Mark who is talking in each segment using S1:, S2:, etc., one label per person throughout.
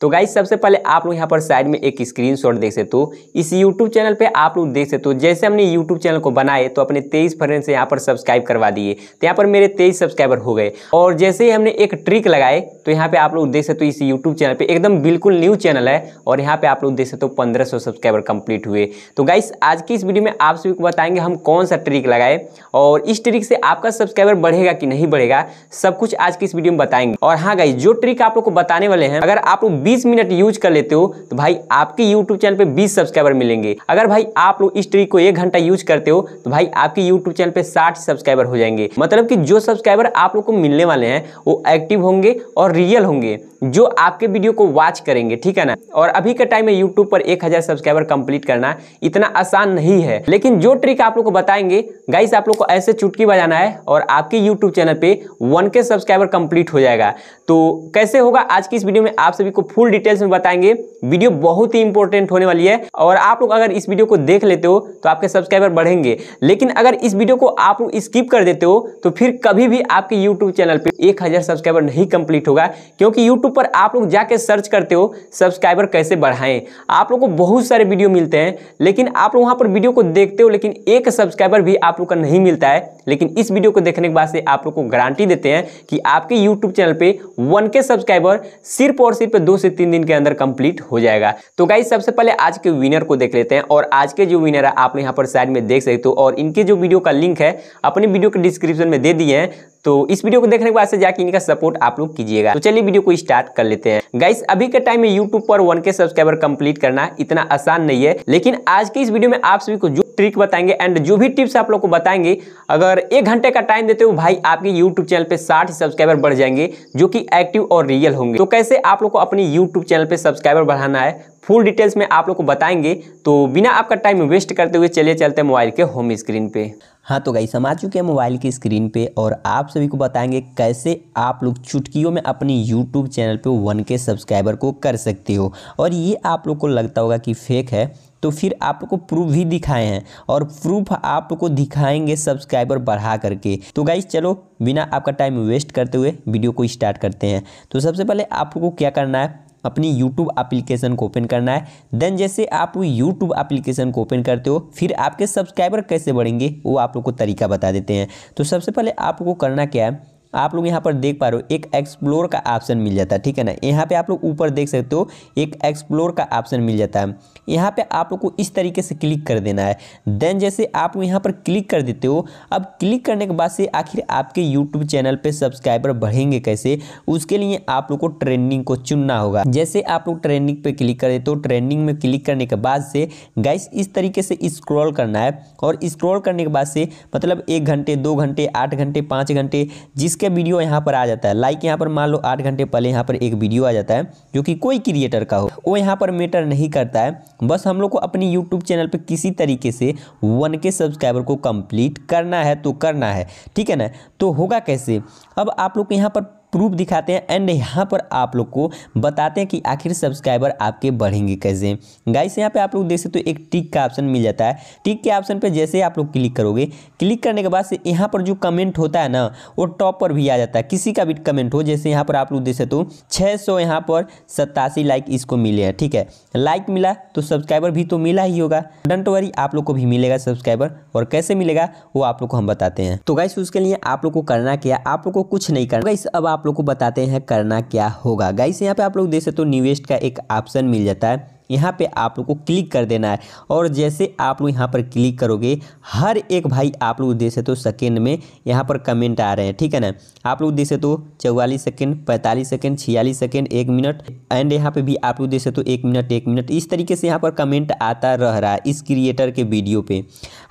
S1: तो गाइज सबसे पहले आप लोग यहाँ पर साइड में एक स्क्रीनशॉट देख सकते हो इस YouTube चैनल पे आप लोग देख सकते हो जैसे हमने YouTube चैनल को बनाए तो अपने 23 फ्रेंड से यहाँ पर सब्सक्राइब करवा दिए तो यहाँ पर मेरे 23 सब्सक्राइबर हो गए और जैसे ही हमने एक ट्रिक लगाए तो यहाँ पे आप लोग देख सकते हो इस यूट्यूब चैनल पर एकदम बिल्कुल न्यू चैनल है और यहाँ पे आप लोग देख सकते हो पंद्रह सब्सक्राइबर कंप्लीट हुए तो गाइस आज की इस वीडियो में आप सभी को बताएंगे हम कौन सा ट्रिक लगाए और इस ट्रिक से आपका सब्सक्राइबर बढ़ेगा कि नहीं बढ़ेगा सब कुछ आज की इस वीडियो में बताएंगे और हाँ गाइस जो ट्रिक आप लोग को बताने वाले हैं अगर आप लोग बीस मिनट यूज कर लेते हो तो भाई आपके यूट्यूब चैनल पर बीस सब्सक्राइबर मिलेंगे अगर भाई आप लोग इस ट्रिक को एक घंटा यूज करते हो तो भाई आपके यूट्यूब चैनल पे साठ सब्सक्राइबर हो जाएंगे मतलब कि जो सब्सक्राइबर आप लोग को मिलने वाले हैं वो एक्टिव होंगे और रियल होंगे जो आपके वीडियो को वॉच करेंगे ठीक है ना और अभी के टाइम में यूट्यूब पर एक हज़ार सब्सक्राइबर कंप्लीट करना इतना आसान नहीं है लेकिन जो ट्रिक आप लोग को बताएंगे गाइस आप लोग को ऐसे चुटकी बजाना है और आपके यूट्यूब चैनल पे वन के सब्सक्राइबर कंप्लीट हो जाएगा तो कैसे होगा आज की इस वीडियो में आप सभी को फुल डिटेल्स में बताएंगे वीडियो बहुत ही इंपॉर्टेंट होने वाली है और आप लोग अगर इस वीडियो को देख लेते हो तो आपके सब्सक्राइबर बढ़ेंगे लेकिन अगर इस वीडियो को आप लोग स्किप कर देते हो तो फिर कभी भी आपके यूट्यूब चैनल पर एक सब्सक्राइबर नहीं कंप्लीट होगा क्योंकि यूट्यूब पर आप लोग जाके सर्च करते हो सब्सक्राइबर कैसे बढ़ाएं आप लोग को बहुत सारे वीडियो मिलते हैं लेकिन आप लोग वहां पर वीडियो को देखते हो लेकिन एक सब्सक्राइबर भी आप लोग का नहीं मिलता है लेकिन इस वीडियो को देखने के बाद से आप लोग को गारंटी देते हैं कि आपके यूट्यूब चैनल पर वन के सब्सक्राइबर सिर्फ और सिर्फ दो से से तीन दिन के अंदर कंप्लीट हो जाएगा तो गाइस सबसे पहले आज के विनर को देख लेते हैं और आज के जो विनर है आप यहाँ पर साइड में देख सकते हो और इनके जो वीडियो का लिंक है अपने वीडियो के डिस्क्रिप्शन में दे दिए हैं तो इस वीडियो को देखने के बाद से इनका सपोर्ट आप लोग कीजिएगा तो चलिए वीडियो को स्टार्ट कर लेते हैं गाइस अभी के टाइम में यूट्यूब पर वन के सब्सक्राइबर कंप्लीट करना इतना आसान नहीं है लेकिन आज के इस वीडियो में आप सभी को जो ट्रिक बताएंगे एंड जो भी टिप्स आप लोग को बताएंगे अगर एक घंटे का टाइम देते हो भाई आपके यूट्यूब चैनल पे साठ सब्सक्राइबर बढ़ जाएंगे जो कि एक्टिव और रियल होंगे तो कैसे आप लोग को अपनी यूट्यूब चैनल पे सब्सक्राइबर बढ़ाना है फुल डिटेल्स में आप लोग को बताएंगे तो बिना आपका टाइम वेस्ट करते हुए चलिए चलते हैं मोबाइल के होम स्क्रीन पे हाँ तो गाइस हम आ चुके हैं मोबाइल की स्क्रीन पे और आप सभी को बताएंगे कैसे आप लोग चुटकियों में अपनी यूट्यूब चैनल पे वन के सब्सक्राइबर को कर सकते हो और ये आप लोग को लगता होगा कि फेक है तो फिर आप लोग को प्रूफ भी दिखाए हैं और प्रूफ आप लोग को दिखाएंगे सब्सक्राइबर बढ़ा करके तो गाइज चलो बिना आपका टाइम वेस्ट करते हुए वीडियो को स्टार्ट करते हैं तो सबसे पहले आप लोग को क्या करना है अपनी यूट्यूब एप्लीकेशन को ओपन करना है देन जैसे आप यूट्यूब एप्लीकेशन को ओपन करते हो फिर आपके सब्सक्राइबर कैसे बढ़ेंगे वो आप लोग को तरीका बता देते हैं तो सबसे पहले आपको करना क्या है आप लोग यहाँ पर देख पा रहे हो एक एक्सप्लोर का ऑप्शन मिल जाता है ठीक है ना यहाँ पे आप लोग ऊपर देख सकते हो एक एक्सप्लोर का ऑप्शन मिल जाता है यहाँ पे आप लोग को इस तरीके से क्लिक कर देना है देन जैसे आप यहाँ पर क्लिक कर देते हो अब क्लिक करने के बाद से आखिर आपके यूट्यूब चैनल पर सब्सक्राइबर बढ़ेंगे कैसे उसके लिए आप लोग को ट्रेंडिंग को चुनना होगा जैसे आप लोग ट्रेंडिंग पर क्लिक कर देते हो ट्रेंडिंग में क्लिक करने के बाद से गाइस इस तरीके से स्क्रॉल करना है और स्क्रॉल करने के बाद से मतलब एक घंटे दो घंटे आठ घंटे पाँच घंटे जिसके का वीडियो यहाँ पर आ जाता है लाइक यहाँ पर मान लो आठ घंटे पहले यहाँ पर एक वीडियो आ जाता है जो कि कोई क्रिएटर का हो वो यहाँ पर मैटर नहीं करता है बस हम लोग को अपनी यूट्यूब चैनल पर किसी तरीके से वन के सब्सक्राइबर को कंप्लीट करना है तो करना है ठीक है ना तो होगा कैसे अब आप लोग यहाँ पर प्रूफ दिखाते हैं एंड यहाँ पर आप लोग को बताते हैं कि आखिर सब्सक्राइबर आपके बढ़ेंगे कैसे गाइस यहाँ पे आप लोग देख सकते हो तो एक टिक का ऑप्शन मिल जाता है टिक के ऑप्शन पर जैसे आप लोग क्लिक करोगे क्लिक करने के बाद से यहाँ पर जो कमेंट होता है ना वो टॉप पर भी आ जाता है किसी का भी कमेंट हो जैसे यहाँ पर आप लोग देख सकते हो छः सौ यहाँ पर सतासी लाइक इसको मिले हैं ठीक है लाइक मिला तो सब्सक्राइबर भी तो मिला ही होगा डंट वरी आप लोग को भी मिलेगा सब्सक्राइबर और कैसे मिलेगा वो आप लोग को हम बताते हैं तो गाइस उसके लिए आप लोग को करना क्या आप लोग को कुछ नहीं करना गाइस अब आप लोग को बताते हैं करना क्या होगा गाइस यहाँ पे आप लोग देख सकते हो निवेश का एक ऑप्शन मिल जाता है यहाँ पे आप लोग को क्लिक कर देना है और जैसे आप लोग यहाँ पर क्लिक करोगे हर एक भाई आप लोग देख सकते हो सेकेंड में यहाँ पर कमेंट आ रहे हैं ठीक है ना आप लोग देख सकते हो चौवालीस सेकेंड पैंतालीस सेकेंड छियालीस सेकेंड एक मिनट एंड यहाँ पे भी आप लोग देख सकते हो एक मिनट एक मिनट इस तरीके से यहाँ पर कमेंट आता रह रहा है इस क्रिएटर के वीडियो पर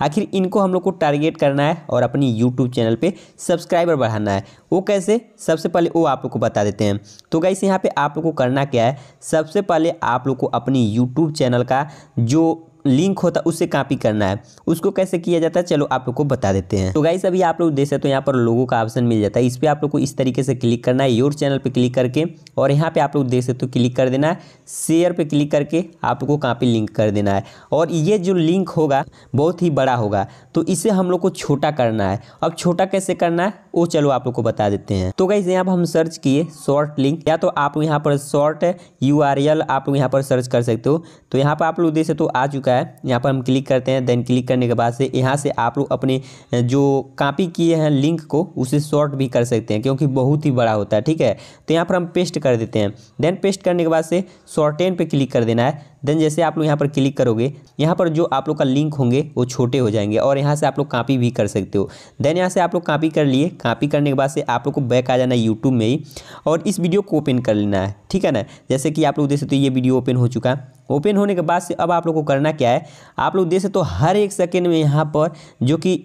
S1: आखिर इनको हम लोग को टारगेट करना है और अपनी यूट्यूब चैनल पर सब्सक्राइबर बढ़ाना है वो कैसे सबसे पहले वो आप लोग को बता देते हैं तो गाइस यहाँ पर आप लोग को करना क्या है सबसे पहले आप लोग को अपनी यूट्यूब चैनल का जो लिंक होता है उससे कॉपी करना है उसको कैसे किया जाता है चलो आप लोग को बता देते हैं तो गाइस अभी आप लोग देख सकते हो तो यहाँ पर लोगों का ऑप्शन मिल जाता है इस पर आप लोग को इस तरीके से क्लिक करना है योर चैनल पर क्लिक करके और यहाँ पे आप लोग देख सकते हो तो क्लिक कर देना है शेयर पे क्लिक करके आप लोग को कॉपी लिंक कर देना है और ये जो लिंक होगा बहुत ही बड़ा होगा तो इसे हम लोग को छोटा करना है अब छोटा कैसे करना है वो चलो आप लोग को बता देते हैं तो गाइज यहाँ पर हम सर्च किए शॉर्ट लिंक या तो आप यहाँ पर शॉर्ट यू आप लोग यहाँ पर सर्च कर सकते हो तो यहाँ पर आप लोग देख सकते हो आ चुका है है यहाँ पर हम क्लिक करते हैं देन क्लिक करने के बाद से यहाँ से आप लोग अपने जो कापी किए हैं लिंक को उसे शॉर्ट भी कर सकते हैं क्योंकि बहुत ही बड़ा होता है ठीक है तो यहाँ पर हम पेस्ट कर देते हैं देन पेस्ट करने के बाद से शॉर्टेन पर क्लिक कर देना है देन जैसे आप लोग यहाँ पर क्लिक करोगे यहाँ पर जो आप लोग का लिंक होंगे वो छोटे हो जाएंगे और यहाँ से आप लोग कापी भी कर सकते हो देन यहाँ से आप लोग कापी कर लिए कापी करने के बाद से आप लोग को बैक आ जाना है यूट्यूब में ही और इस वीडियो को ओपन कर लेना है ठीक है ना जैसे कि आप लोग देख सकते हो ये वीडियो ओपन हो चुका है ओपन होने के बाद से अब आप लोग को करना क्या है आप लोग देख सकते हो हर एक सेकेंड में यहाँ पर जो कि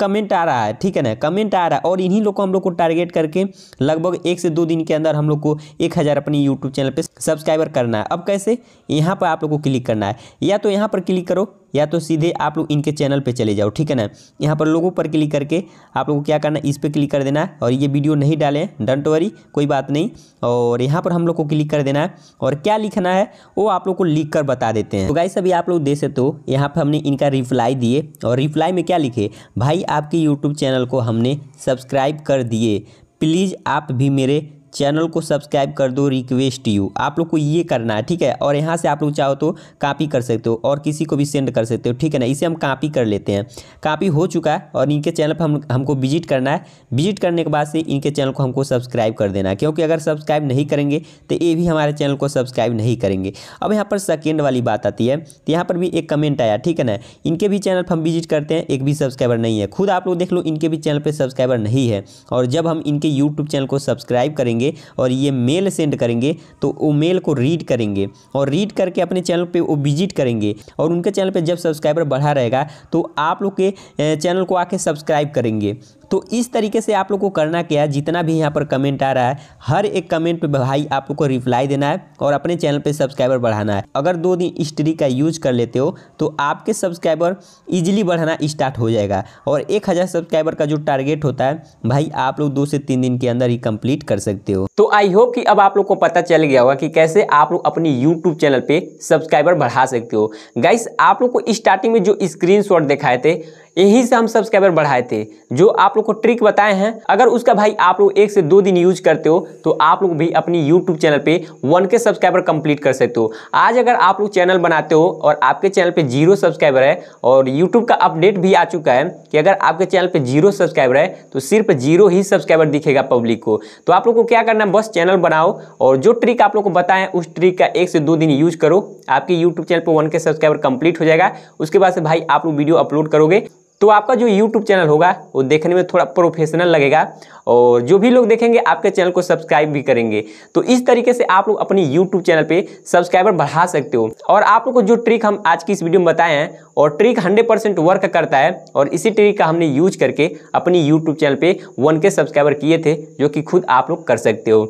S1: कमेंट आ रहा है ठीक है ना कमेंट आ रहा है और इन्हीं लोग को हम लोग को टारगेट करके लगभग एक से दो दिन के अंदर हम लोग को एक हज़ार अपनी यूट्यूब चैनल पर सब्सक्राइबर करना है अब कैसे यहाँ पर आप लोग को क्लिक करना है या तो यहाँ पर क्लिक करो या तो सीधे आप लोग इनके चैनल पे चले जाओ ठीक है ना यहाँ पर लोगों पर क्लिक करके आप लोगों को क्या करना इस पर क्लिक कर देना है और ये वीडियो नहीं डालें डंट वरी कोई बात नहीं और यहाँ पर हम लोग को क्लिक कर देना है और क्या लिखना है वो आप लोग को लिख कर बता देते हैं तो गाइस अभी आप लोग दे सकते हो यहाँ पर हमने इनका रिप्लाई दिए और रिप्लाई में क्या लिखे भाई आपके यूट्यूब चैनल को हमने सब्सक्राइब कर दिए प्लीज़ आप भी मेरे चैनल को सब्सक्राइब कर दो रिक्वेस्ट यू आप लोग को ये करना है ठीक है और यहाँ से आप लोग चाहो तो कापी कर सकते हो और किसी को भी सेंड कर सकते हो ठीक है ना इसे हम कापी कर लेते हैं कापी हो चुका है और इनके चैनल पर हम हमको विजिट करना है विजिट करने के बाद से इनके चैनल को हमको सब्सक्राइब कर देना है क्योंकि अगर सब्सक्राइब नहीं करेंगे तो ये भी हमारे चैनल को सब्सक्राइब नहीं करेंगे अब यहाँ पर सेकेंड वाली बात आती है तो यहाँ पर भी एक कमेंट आया ठीक है ना इनके भी चैनल पर हम विजिट करते हैं एक भी सब्सक्राइबर नहीं है खुद आप लोग देख लो इनके भी चैनल पर सब्सक्राइबर नहीं है और जब हम इनके यूट्यूब चैनल को सब्सक्राइब करेंगे करेंगे और ये मेल सेंड करेंगे तो वो मेल को रीड करेंगे और रीड करके अपने चैनल पे वो विजिट करेंगे और उनके चैनल पे जब सब्सक्राइबर बढ़ा रहेगा तो आप लोग के चैनल को आके सब्सक्राइब करेंगे तो इस तरीके से आप लोग को करना क्या है जितना भी यहाँ पर कमेंट आ रहा है हर एक कमेंट पे भाई आप लोग को रिप्लाई देना है और अपने चैनल पे सब्सक्राइबर बढ़ाना है अगर दो दिन इस ट्रिक का यूज कर लेते हो तो आपके सब्सक्राइबर ईजिली बढ़ाना स्टार्ट हो जाएगा और एक हज़ार सब्सक्राइबर का जो टारगेट होता है भाई आप लोग दो से तीन दिन के अंदर ही कंप्लीट कर सकते हो तो आई होप कि अब आप लोग को पता चल गया होगा कि कैसे आप लोग अपनी यूट्यूब चैनल पर सब्सक्राइबर बढ़ा सकते हो गाइस आप लोग को स्टार्टिंग में जो स्क्रीन दिखाए थे यहीं से हम सब्सक्राइबर बढ़ाए थे जो आप लोग को ट्रिक बताए हैं अगर उसका भाई आप लोग एक से दो दिन यूज करते हो तो आप लोग भी अपनी यूट्यूब चैनल पर वन के सब्सक्राइबर कंप्लीट कर सकते हो आज अगर आप लोग चैनल बनाते हो और आपके चैनल पर जीरो सब्सक्राइबर है और यूट्यूब का अपडेट भी आ चुका है कि अगर आपके चैनल पर जीरो सब्सक्राइबर है तो सिर्फ जीरो ही सब्सक्राइबर दिखेगा पब्लिक को तो आप लोग को क्या करना है बस चैनल बनाओ और जो ट्रिक आप लोग को बताएं उस ट्रिक का एक से दो दिन यूज करो आपके यूट्यूब चैनल पर वन के सब्सक्राइबर कंप्लीट हो जाएगा उसके बाद से भाई आप लोग वीडियो अपलोड करोगे तो आपका जो यूट्यूब चैनल होगा वो देखने में थोड़ा प्रोफेशनल लगेगा और जो भी लोग देखेंगे आपके चैनल को सब्सक्राइब भी करेंगे तो इस तरीके से आप लोग अपनी यूट्यूब चैनल पे सब्सक्राइबर बढ़ा सकते हो और आप लोग को जो ट्रिक हम आज की इस वीडियो में बताए हैं और ट्रिक 100% वर्क करता है और इसी ट्रिक का हमने यूज करके अपनी यूट्यूब चैनल पर वन के सब्सक्राइबर किए थे जो कि खुद आप लोग कर सकते हो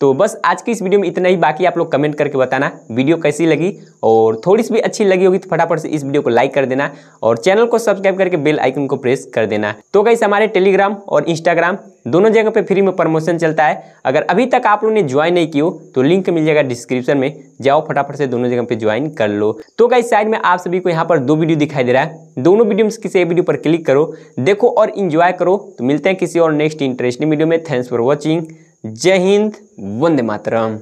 S1: तो बस आज की इस वीडियो में इतना ही बाकी आप लोग कमेंट करके बताना वीडियो कैसी लगी और थोड़ी सी भी अच्छी लगी होगी तो फटाफट से इस वीडियो को लाइक कर देना और चैनल को सब्सक्राइब करके बेल आइकन को प्रेस कर देना तो कैसे हमारे टेलीग्राम और इंस्टाग्राम दोनों जगह पे फ्री में प्रमोशन चलता है अगर अभी तक आप लोगों ने ज्वाइन नहीं किया तो लिंक मिल जाएगा डिस्क्रिप्शन में जाओ फटाफट से दोनों जगह पे ज्वाइन कर लो तो कई साइड में आप सभी को यहाँ पर दो वीडियो दिखाई दे रहा है दोनों वीडियो में किसी एक वीडियो पर क्लिक करो देखो और इंजॉय करो तो मिलते हैं किसी और नेक्स्ट इंटरेस्टिंग वीडियो में थैंक्स फॉर वॉचिंग जय हिंद वंदे मातरम